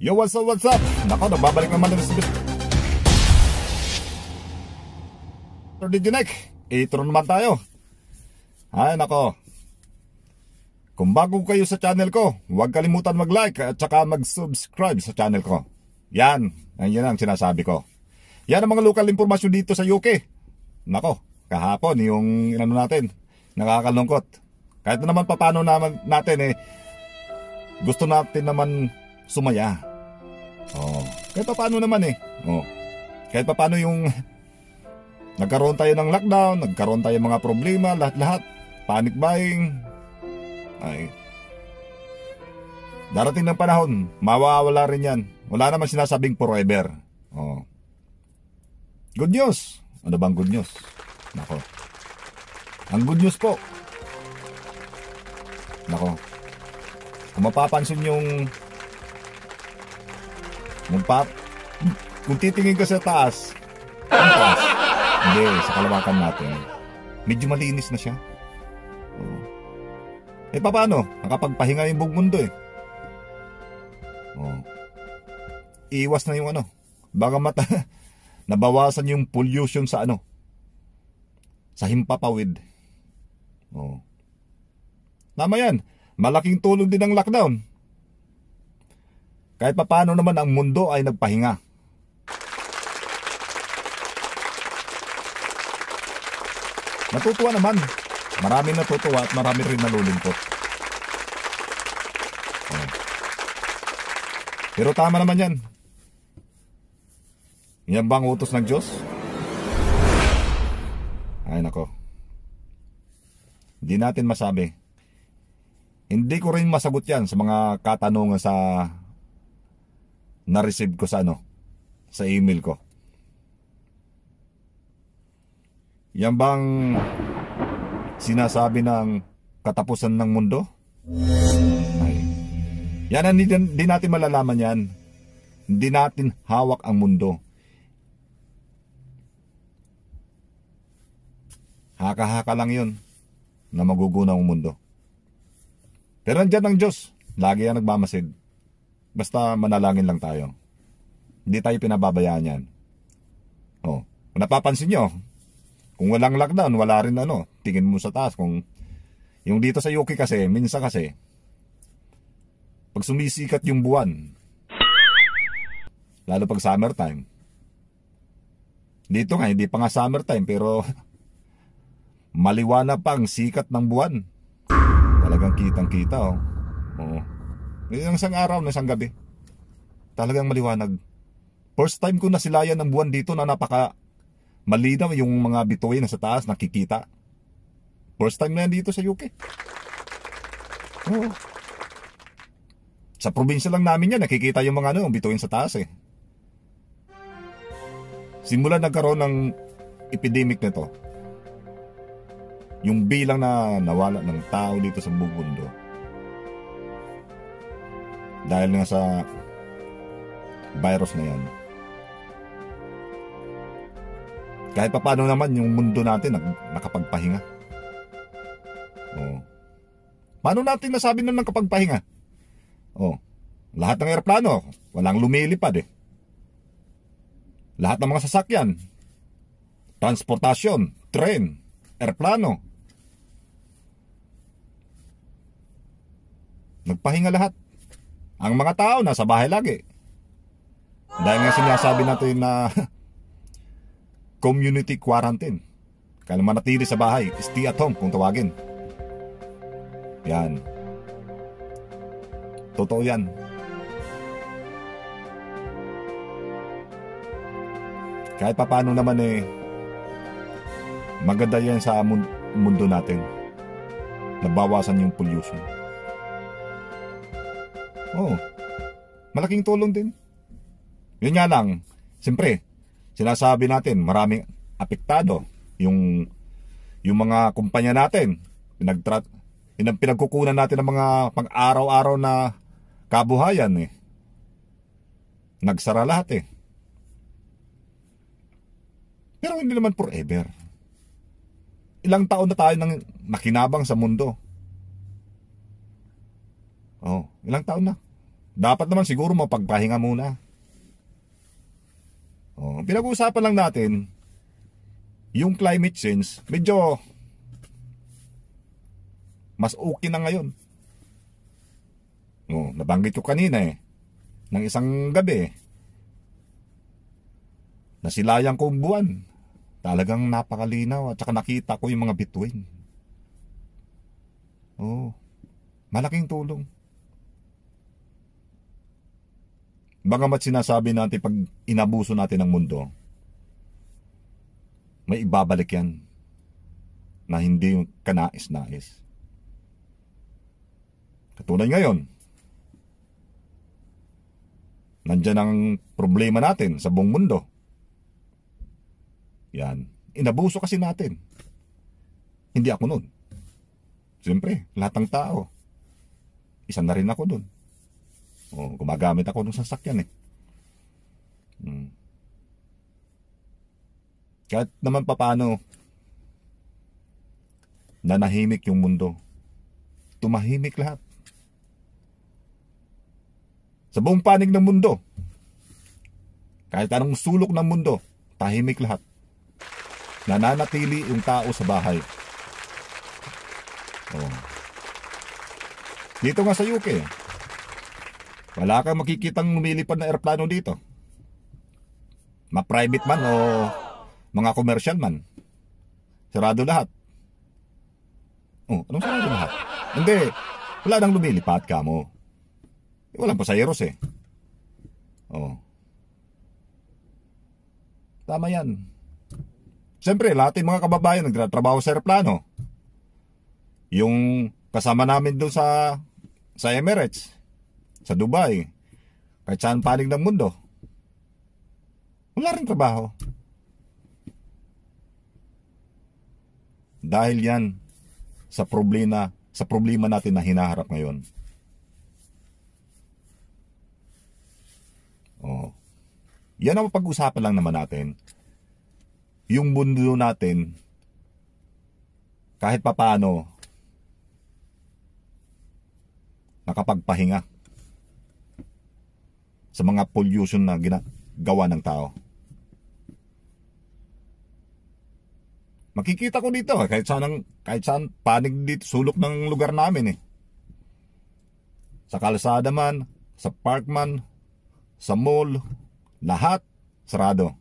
Yo, what's up, what's up? Nako, nagbabalik naman na sa Sir Diginek, itro naman tayo. Ay, nako. Kung bago kayo sa channel ko, huwag kalimutan mag-like at saka mag-subscribe sa channel ko. Yan, yan ang sinasabi ko. Yan ang mga local information dito sa UK. Nako, kahapon yung inano natin, nakakalungkot. Kahit naman papano naman natin eh, gusto natin naman sumaya Oh. Kahit paano naman eh. Oh. Kahit paano yung nagkaroon tayo ng lockdown, nagkaroon tayo ng mga problema, lahat-lahat, panic buying. Ay. Darating ng panahon, mawawala rin yan. Wala naman sinasabing forever. Oh. Good news. Ano bang good news? Nako. Ang good news po. Nako. Kung mapapansin yung kung, pa, kung titingin ka sa taas, ang taas, hindi, sa kalawakan natin, medyo malinis na siya. Oh. Eh, paano? Nakapagpahinga yung buong mundo eh. Oh. Iwas na yung ano. Baka mata, nabawasan yung pollution sa ano. Sa himpapawid. Oh. Tama yan. Malaking tulong din ang lockdown. Kahit papano naman ang mundo ay nagpahinga. Natutuwa naman. Marami natutuwa at marami rin nalulungkot. Oh. Pero tama naman yan. Yan ba ang utos ng Diyos? Ay nako. Hindi natin masabi. Hindi ko rin masagot yan sa mga katanungan sa na-receive ko sa ano, sa email ko. Yan bang sinasabi ng katapusan ng mundo? Ay. Yan ang hindi, hindi natin malalaman yan. Hindi natin hawak ang mundo. Haka-haka lang yun na magugunaw ang mundo. Pero andyan ang Diyos. Lagi yan nagmamasid. Basta manalangin lang tayo. Hindi tayo pinababayaan yan. Oh, napapansin nyo, kung walang lockdown, wala rin ano, tingin mo sa taas. Kung, yung dito sa Yuki kasi, minsan kasi, pag sumisikat yung buwan, lalo pag summertime, dito nga, hindi pa nga summertime, pero maliwanag pa ang sikat ng buwan. Talagang kitang-kita, oh. Oo. Oh. Eh, ng isang araw, ng isang gabi. Talagang maliwanag. First time ko na silayan ng buwan dito na napaka malinaw yung mga bituin na sa taas nakikita. First time na yan dito sa UK. Oh. Sa probinsya lang namin yan, nakikita yung mga ano, yung bituin sa taas eh. Simula nagkaroon ng epidemic nito, yung bilang na nawala ng tao dito sa buong mundo, dahil nga sa virus na yan kahit paano naman yung mundo natin nag nakapagpahinga oh. paano natin nasabi na nakapagpahinga oh. lahat ng aeroplano walang lumilipad eh lahat ng mga sasakyan transportasyon tren aeroplano nagpahinga lahat ang mga tao nasa bahay lagi. Dahil nga sinasabi natin na community quarantine. Kaya manatili sa bahay, stay at home kung tawagin. Yan. Totoo yan. Kahit paano naman eh, maganda yan sa mundo natin. Nabawasan yung pollution. Oh, malaking tulong din. Yun nga lang, siyempre, sinasabi natin, maraming apektado yung yung mga kumpanya natin. Pinagtrat yun pinagkukunan natin ng mga pang-araw-araw na kabuhayan eh. Nagsara lahat eh. Pero hindi naman forever. Ilang taon na tayo nang nakinabang sa mundo. Oh, ilang taon na. Dapat naman siguro mapagpahinga muna. Oh, pinag-uusapan lang natin yung climate change, medyo mas okay na ngayon. Oh, nabanggit ko kanina eh, ng isang gabi, nasilayang ko buwan. Talagang napakalinaw at saka nakita ko yung mga bituin. Oh, malaking tulong. baka mat sinasabi natin pag inabuso natin ang mundo, may ibabalik yan na hindi yung kanais-nais. Katulad ngayon, nandyan ang problema natin sa buong mundo. Yan. Inabuso kasi natin. Hindi ako nun. Siyempre, lahat ng tao. Isa na rin ako nun. Oh, gumagamit ako ng sasakyan eh. Hmm. Kahit naman papano nanahimik yung mundo. Tumahimik lahat. Sa buong panig ng mundo. Kahit anong sulok ng mundo, tahimik lahat. Nananatili yung tao sa bahay. Oh. Dito nga sa UK, wala kang makikitang lumilipad na aeroplano dito. Ma-private man o mga commercial man. Sarado lahat. Oh, anong sarado lahat? Hindi. Wala nang lumilipad ka mo. Eh, walang pasayeros eh. Oh. Tama yan. Siyempre, lahat yung mga kababayan nagtratrabaho sa aeroplano. Yung kasama namin doon sa, sa Emirates, sa Dubai, kahit saan panig ng mundo, wala rin trabaho. Dahil yan sa problema, sa problema natin na hinaharap ngayon. Oh. Yan ang pag-usapan lang naman natin. Yung mundo natin, kahit papano, nakapagpahinga sa mga pollution na ginagawa ng tao. Makikita ko dito, eh, kahit saan, ang, kahit saan panig dito, sulok ng lugar namin eh. Sa kalsada man, sa park man, sa mall, lahat sarado.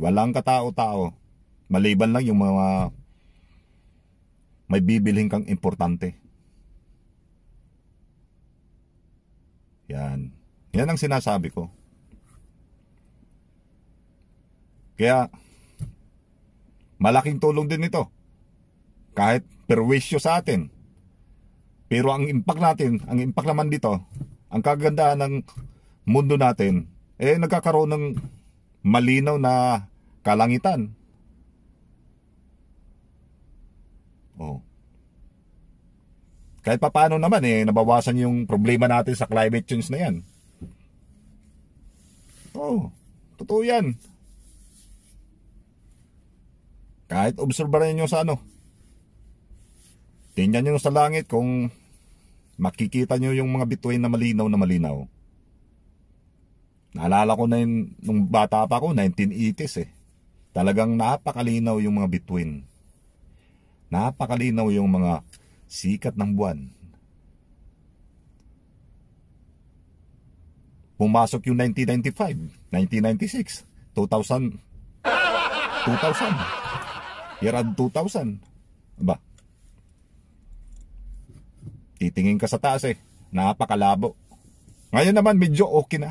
Walang katao-tao. Maliban lang yung mga may bibilhin kang importante. Yan. Yan ang sinasabi ko. Kaya, malaking tulong din ito. Kahit perwisyo sa atin. Pero ang impact natin, ang impact naman dito, ang kagandahan ng mundo natin, eh nagkakaroon ng malinaw na kalangitan. Oh kahit papano naman eh, nabawasan yung problema natin sa climate change na yan. Oo, oh, totoo yan. Kahit obserbaran nyo sa ano, tingnan nyo sa langit kung makikita nyo yung mga bituin na malinaw na malinaw. Naalala ko na yun, nung bata pa ako, 1980s eh. Talagang napakalinaw yung mga bituin. Napakalinaw yung mga sikat ng buwan. Pumasok yung 1995, 1996, 2000, 2000, year 2000. Aba, titingin ka sa taas eh, napakalabo. Ngayon naman medyo okay na.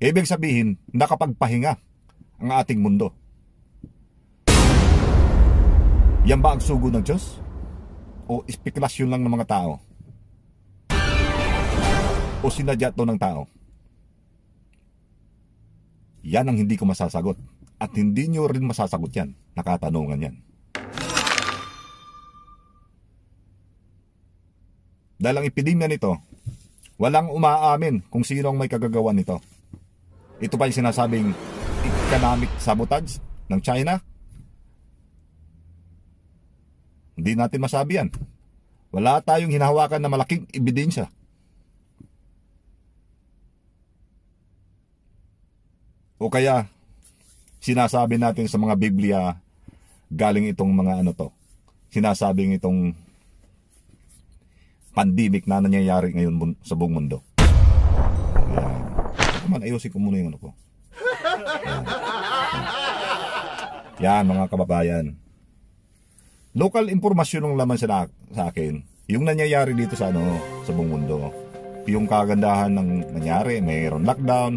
Ibig sabihin, nakapagpahinga ang ating mundo. Yan ba ang sugo ng Diyos? o espekulasyon lang ng mga tao? O sinadya to ng tao? Yan ang hindi ko masasagot. At hindi nyo rin masasagot yan. Nakatanungan yan. Dahil ang epidemya nito, walang umaamin kung sino ang may kagagawan nito. Ito pa yung sinasabing economic sabotage ng China Hindi natin masabi yan. Wala tayong hinahawakan na malaking ebidensya. O kaya, sinasabi natin sa mga Biblia, galing itong mga ano to, sinasabing itong pandemic na nangyayari ngayon sa buong mundo. Ayan. Ito man, ayusin ko muna yung ano ko. Ayan. Ayan, mga kababayan local impormasyon ng laman sa, sa akin. Yung nangyayari dito sa ano, sa buong mundo. Yung kagandahan ng nangyari, mayroon lockdown,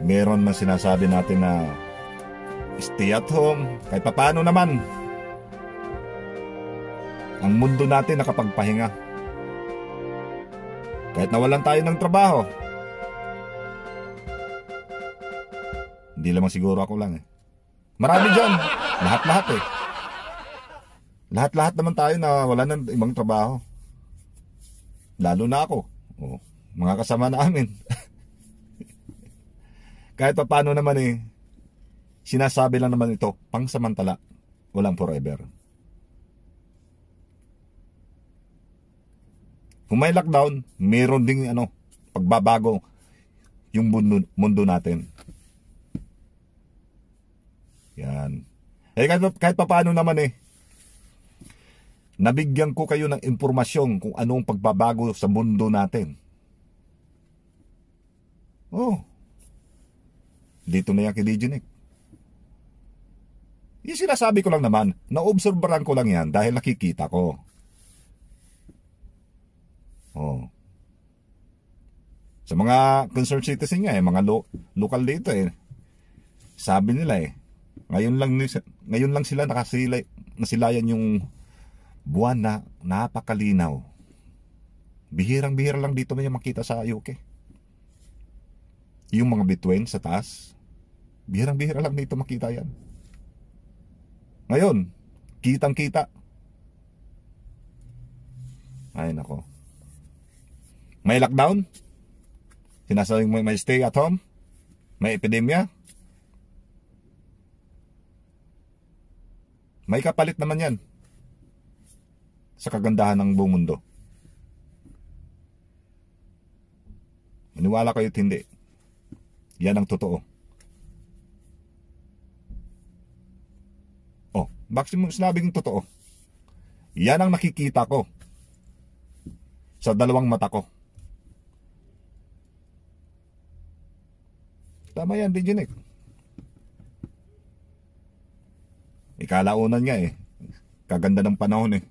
meron man sinasabi natin na stay at home, kahit papano naman. Ang mundo natin nakapagpahinga. Kahit nawalan tayo ng trabaho. Hindi lamang siguro ako lang eh. Marami dyan. Lahat-lahat eh. Lahat-lahat naman tayo na wala ng ibang trabaho. Lalo na ako. O, oh, mga kasama namin. Kahit pa paano naman eh, sinasabi lang naman ito, pangsamantala, walang forever. Kung may lockdown, meron ding ano, pagbabago yung mundo, mundo natin. Yan. Eh kahit, kahit pa paano naman eh, Nabigyan ko kayo ng impormasyon kung anong pagbabago sa mundo natin. Oh. Dito na yan kay Digenic. Eh. Yung sinasabi ko lang naman, na naobserbaran ko lang yan dahil nakikita ko. Oh. Sa mga concerned citizen nga eh, mga lo local dito eh. Sabi nila eh, ngayon lang ngayon lang sila nakasilay nasilayan yung buwan na napakalinaw. Bihirang-bihira lang dito may makita sa Ayuke. Yung mga bituin sa taas, bihirang-bihira lang dito makita yan. Ngayon, kitang-kita. Ay nako. May lockdown? Sinasabing may, may stay at home? May epidemya? May kapalit naman yan sa kagandahan ng buong mundo. Maniwala kayo't hindi. Yan ang totoo. Oh, bakit mo sinabing totoo? Yan ang nakikita ko sa dalawang mata ko. Tama yan, din Diginek. Ikalaunan nga eh. Kaganda ng panahon eh.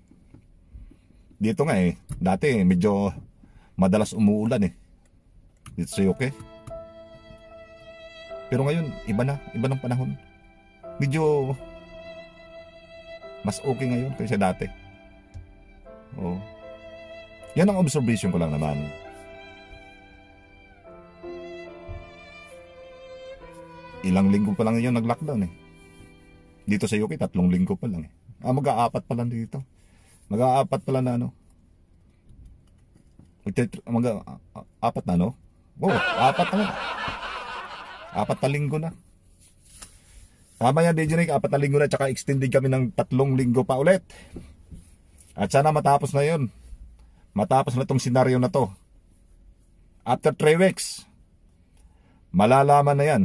Dito nga eh, dati medyo madalas umuulan eh. Dito sa UK. Pero ngayon, iba na, iba ng panahon. Medyo mas okay ngayon kaysa dati. Oh. Yan ang observation ko lang naman. Ilang linggo pa lang yan nag-lockdown eh. Dito sa UK, tatlong linggo pa lang eh. Ah, mag-aapat pa lang dito. Mag-aapat pala na ano. Mag-apat na ano? Oo, apat na. Apat na linggo na. Tama yan, DJ Nick. Apat na linggo na. Tsaka extended kami ng tatlong linggo pa ulit. At sana matapos na yon. Matapos na itong senaryo na to. After 3 weeks, malalaman na yan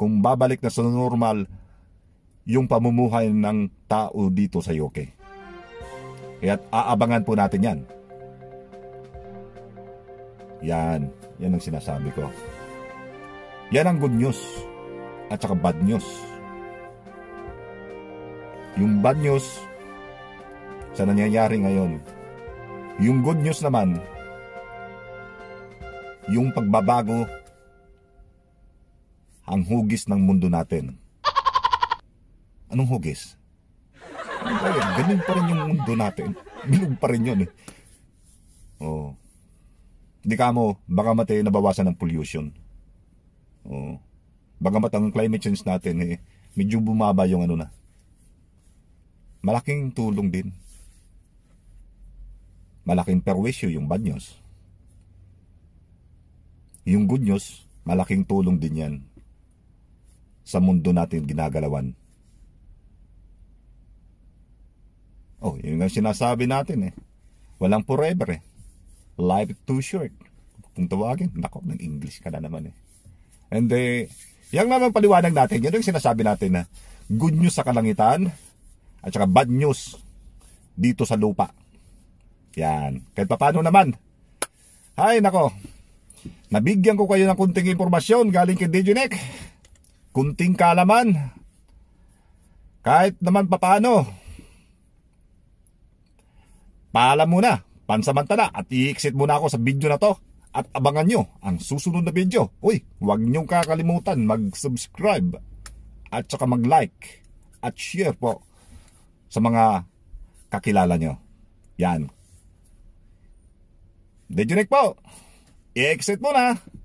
kung babalik na sa normal yung pamumuhay ng tao dito sa Yoke. At aabangan po natin yan. Yan. Yan ang sinasabi ko. Yan ang good news at saka bad news. Yung bad news sa nangyayari ngayon. Yung good news naman, yung pagbabago ang hugis ng mundo natin. Anong hugis? Ayun, ganun pa rin yung mundo natin. Bilog pa rin yun eh. Oh. Hindi ka mo, baka mati nabawasan ng pollution. Oh. Bagamat ang climate change natin eh, medyo bumaba yung ano na. Malaking tulong din. Malaking perwisyo yung bad news. Yung good news, malaking tulong din yan sa mundo natin ginagalawan Oh, yun ang sinasabi natin eh. Walang forever eh. Life too short. Kung tawagin, nako, nag-English ka na naman eh. And eh, yung naman paliwanag natin. Yan yung sinasabi natin na good news sa kalangitan at saka bad news dito sa lupa. Yan. Kahit paano naman. Hay nako. Nabigyan ko kayo ng kunting impormasyon galing kay Diginek. Kunting kalaman. Kahit naman papano Paalam muna, pansamantala at i-exit muna ako sa video na to at abangan nyo ang susunod na video. Uy, huwag nyong kakalimutan mag-subscribe at saka mag-like at share po sa mga kakilala nyo. Yan. Dejunek po. I-exit muna.